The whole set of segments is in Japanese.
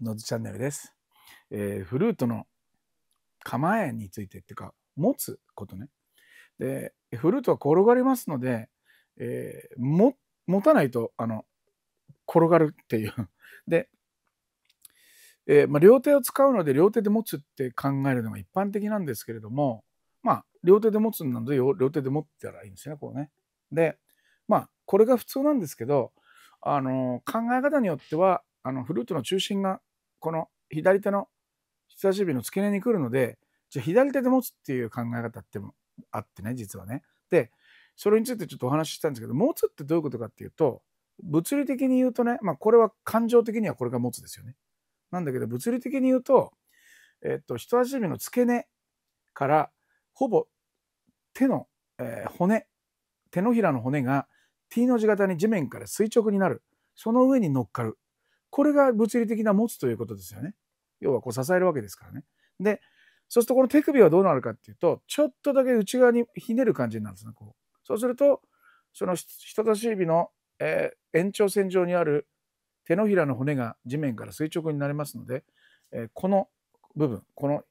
のずチャンネルです、えー、フルートの構えについてっていうか持つことねでフルートは転がりますので、えー、も持たないとあの転がるっていう で、えー、まあ、両手を使うので両手で持つって考えるのが一般的なんですけれどもまあ両手で持つなので両手で持ったらいいんですねこうねでまあこれが普通なんですけどあの考え方によってはあのフルートの中心がこの左手の人差し指の付け根に来るのでじゃ左手で持つっていう考え方ってもあってね実はね。でそれについてちょっとお話ししたんですけど持つってどういうことかっていうと物理的に言うとね、まあ、これは感情的にはこれが持つですよね。なんだけど物理的に言うと,、えっと人差し指の付け根からほぼ手の、えー、骨手のひらの骨が T の字型に地面から垂直になるその上に乗っかるこれが物理的な持つということですよね。要はこう支えるわけですからね。で、そうするとこの手首はどうなるかっていうと、ちょっとだけ内側にひねる感じになるんですね、こう。そうすると、その人差し指の、えー、延長線上にある手のひらの骨が地面から垂直になりますので、えー、この部分、この、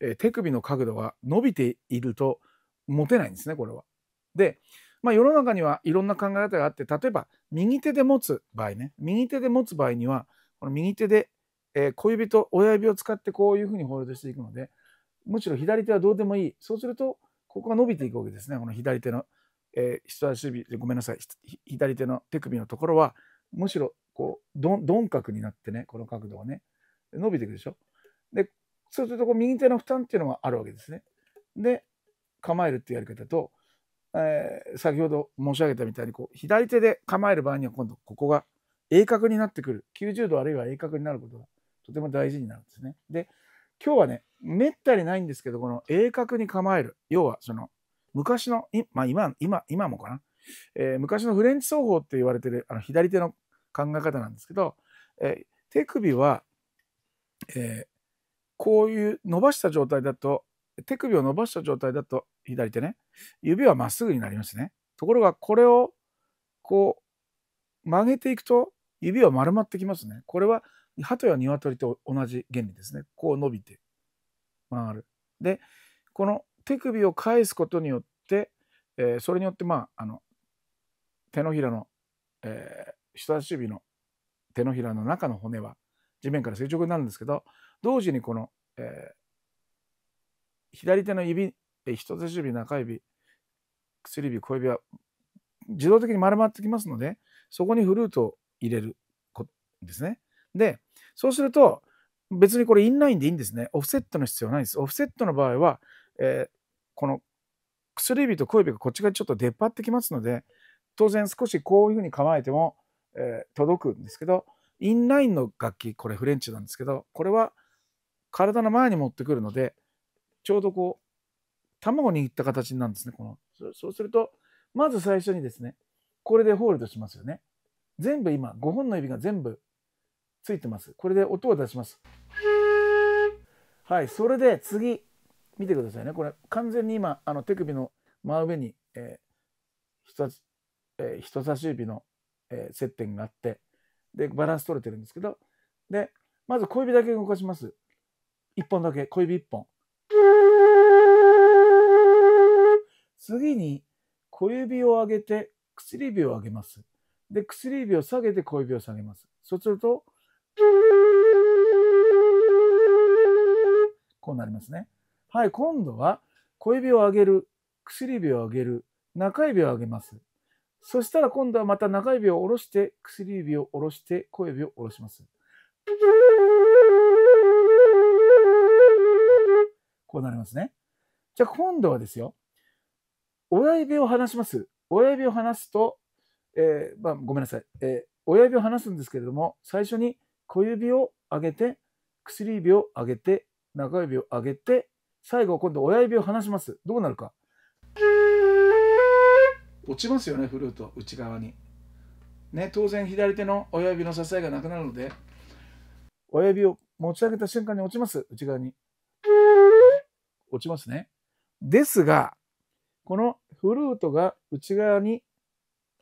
えー、手首の角度が伸びていると持てないんですね、これは。で、まあ、世の中にはいろんな考え方があって例えば右手で持つ場合ね右手で持つ場合にはこの右手で、え小指と親指を使ってこういうふうにホールドしていくのでむしろ左手はどうでもいいそうするとここが伸びていくわけですねこの左手の、えー、人差し指ごめんなさい左手の手首のところはむしろこう鈍角になってねこの角度がね伸びていくでしょでそうするとこう右手の負担っていうのがあるわけですねで構えるっていうやり方とえー、先ほど申し上げたみたいにこう左手で構える場合には今度ここが鋭角になってくる90度あるいは鋭角になることがとても大事になるんですね。で今日はねめったにないんですけどこの鋭角に構える要はその昔の、まあ、今今今もかな、えー、昔のフレンチ奏法って言われてるあの左手の考え方なんですけど、えー、手首は、えこういう伸ばした状態だと手首を伸ばした状態だと左手ね指はまっすぐになりますねところがこれをこう曲げていくと指は丸まってきますねこれは鳩や鶏と同じ原理ですねこう伸びて曲るでこの手首を返すことによって、えー、それによってまああの手のひらの、えー、人差し指の手のひらの中の骨は地面から垂直になるんですけど同時にこの、えー、左手の指、人差し指、中指、薬指、小指は自動的に丸まってきますので、そこにフルートを入れるですね。で、そうすると、別にこれインラインでいいんですね。オフセットの必要ないんです。オフセットの場合は、えー、この薬指と小指がこっち側にちょっと出っ張ってきますので、当然少しこういうふうに構えても、えー、届くんですけど、インラインの楽器、これフレンチなんですけど、これは体の前に持ってくるので、ちょうどこう、卵握った形なんですね、この。そうすると、まず最初にですね、これでホールドしますよね。全部今、5本の指が全部ついてます。これで音を出します。はい、それで次、見てくださいね。これ、完全に今、あの手首の真上に、えー、人差し、えー、人差し指の、えー、接点があって、で、バランス取れてるんですけど、で、まず小指だけ動かします。1本だけ、小指1本。次に小指を上げて薬指を上げます。で、薬指を下げて小指を下げます。そうすると、こうなりますね。はい、今度は小指を上げる、薬指を上げる、中指を上げます。そしたら今度はまた中指を下ろして、薬指を下ろして、小指を下ろします。こうなりますね。じゃあ今度はですよ。親指を離します。親指を離すと、えー、まあ、ごめんなさい、えー、親指を離すんですけれども、最初に小指を上げて、薬指を上げて、中指を上げて、最後、今度親指を離します。どうなるか。落ちますよね、フルート、内側に。ね、当然、左手の親指の支えがなくなるので、親指を持ち上げた瞬間に落ちます、内側に。落ちますね。ですが、このフルートが内側に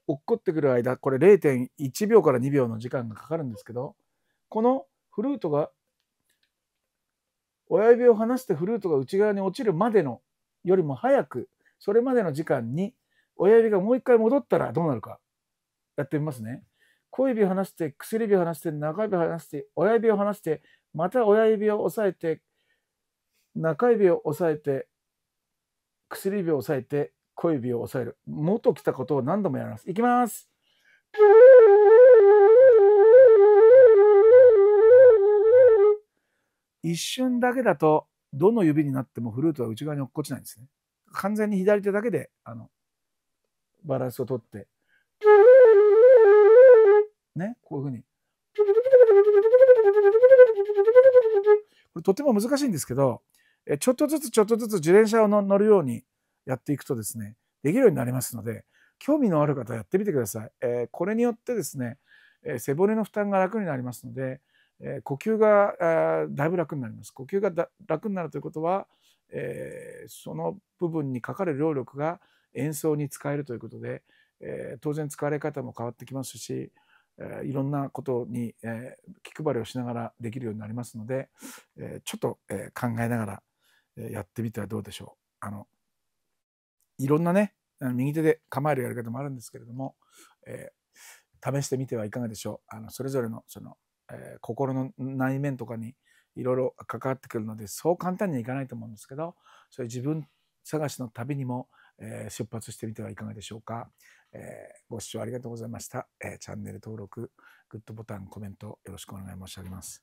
落っこってくる間、これ0.1秒から2秒の時間がかかるんですけど、このフルートが親指を離してフルートが内側に落ちるまでのよりも早く、それまでの時間に親指がもう一回戻ったらどうなるか、やってみますね。小指を離して、薬指を離して、中指を離して、親指を離して、また親指を押さえて、中指を押さえて、薬指を押さえて、小指を抑える。元来たことを何度もやります。いきます。一瞬だけだと、どの指になってもフルートは内側に落っこちないんですね。完全に左手だけで、あの、バランスを取って、ね、こういうふうに。これとても難しいんですけど、ちょっとずつちょっとずつ自転車を乗るようにやっていくとですね、できるようになりますので、興味のある方やってみてください。えこれによってですね、え背骨の負担が楽になりますので、え呼吸がだいぶ楽になります。呼吸が楽になるということは、えその部分にかかる労力が演奏に使えるということで、え当然使われ方も変わってきますし、えいろんなことに、え気配りをしながらできるようになりますので、えちょっと、え考えながらやってみてはどうでしょう。あのいろんなね、右手で構えるやり方もあるんですけれども、えー、試してみてはいかがでしょう。あのそれぞれのその、えー、心の内面とかにいろいろ関わってくるので、そう簡単にはいかないと思うんですけど、それ自分探しの旅にも、えー、出発してみてはいかがでしょうか。えー、ご視聴ありがとうございました。えチャンネル登録、グッドボタン、コメントよろしくお願い申し上げます。